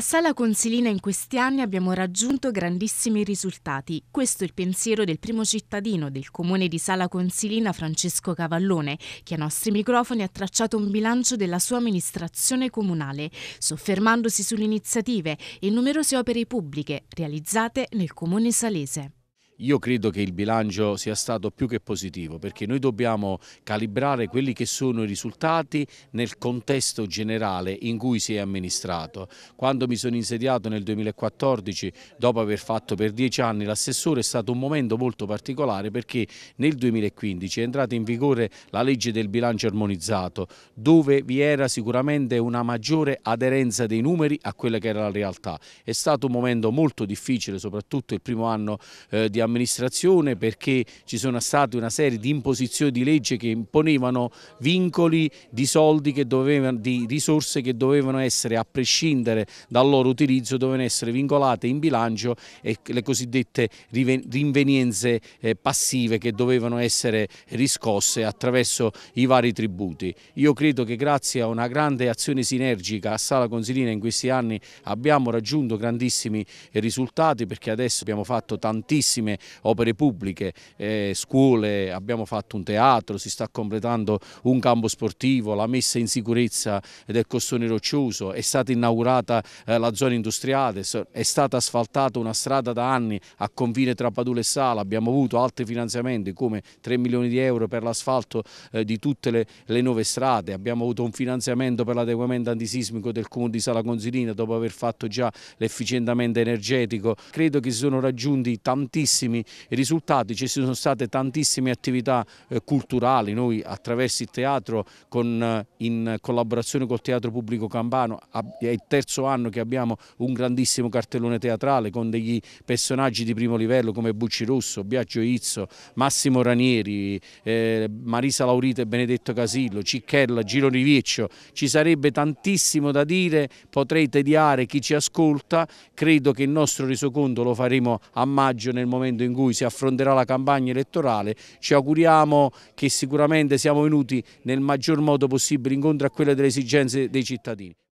A Sala Consilina in questi anni abbiamo raggiunto grandissimi risultati. Questo è il pensiero del primo cittadino del comune di Sala Consilina, Francesco Cavallone, che a nostri microfoni ha tracciato un bilancio della sua amministrazione comunale, soffermandosi sulle iniziative e numerose opere pubbliche realizzate nel comune salese. Io credo che il bilancio sia stato più che positivo perché noi dobbiamo calibrare quelli che sono i risultati nel contesto generale in cui si è amministrato. Quando mi sono insediato nel 2014, dopo aver fatto per dieci anni l'assessore, è stato un momento molto particolare perché nel 2015 è entrata in vigore la legge del bilancio armonizzato dove vi era sicuramente una maggiore aderenza dei numeri a quella che era la realtà. È stato un momento molto difficile, soprattutto il primo anno eh, di amministrazione amministrazione perché ci sono state una serie di imposizioni di legge che imponevano vincoli di soldi che dovevano, di risorse che dovevano essere a prescindere dal loro utilizzo dovevano essere vincolate in bilancio e le cosiddette rinvenienze eh, passive che dovevano essere riscosse attraverso i vari tributi. Io credo che grazie a una grande azione sinergica a Sala Consilina in questi anni abbiamo raggiunto grandissimi risultati perché adesso abbiamo fatto tantissime opere pubbliche, eh, scuole, abbiamo fatto un teatro, si sta completando un campo sportivo, la messa in sicurezza del costone roccioso, è stata inaugurata eh, la zona industriale, è stata asfaltata una strada da anni a confine tra Padula e Sala, abbiamo avuto altri finanziamenti come 3 milioni di euro per l'asfalto eh, di tutte le, le nuove strade, abbiamo avuto un finanziamento per l'adeguamento antisismico del comune di Sala Consilina dopo aver fatto già l'efficientamento energetico, credo che si sono raggiunti tantissimi tantissimi risultati, ci sono state tantissime attività eh, culturali, noi attraverso il teatro con, eh, in collaborazione col Teatro Pubblico Campano, è il terzo anno che abbiamo un grandissimo cartellone teatrale con degli personaggi di primo livello come Bucci Rosso, Biagio Izzo, Massimo Ranieri, eh, Marisa Laurita e Benedetto Casillo, Cicchella, Giro Rivieccio, ci sarebbe tantissimo da dire, potrei tediare chi ci ascolta, credo che il nostro resoconto lo faremo a maggio nel momento momento in cui si affronterà la campagna elettorale, ci auguriamo che sicuramente siamo venuti nel maggior modo possibile incontro a quelle delle esigenze dei cittadini.